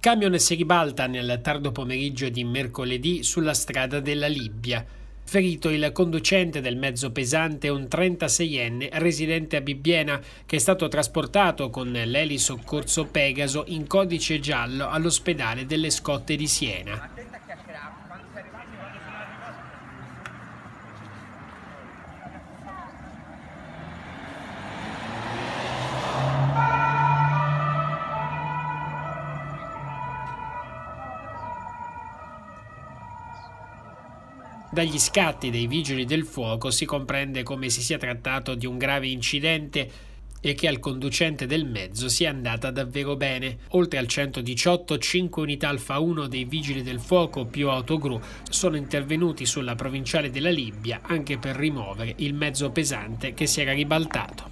Camion si ribalta nel tardo pomeriggio di mercoledì sulla strada della Libia. Ferito il conducente del mezzo pesante, un 36enne residente a Bibbiena, che è stato trasportato con l'eli soccorso Pegaso in codice giallo all'ospedale delle Scotte di Siena. Dagli scatti dei vigili del fuoco si comprende come si sia trattato di un grave incidente e che al conducente del mezzo sia andata davvero bene. Oltre al 118, 5 unità Alfa 1 dei Vigili del Fuoco più autogru sono intervenuti sulla provinciale della Libia anche per rimuovere il mezzo pesante che si era ribaltato.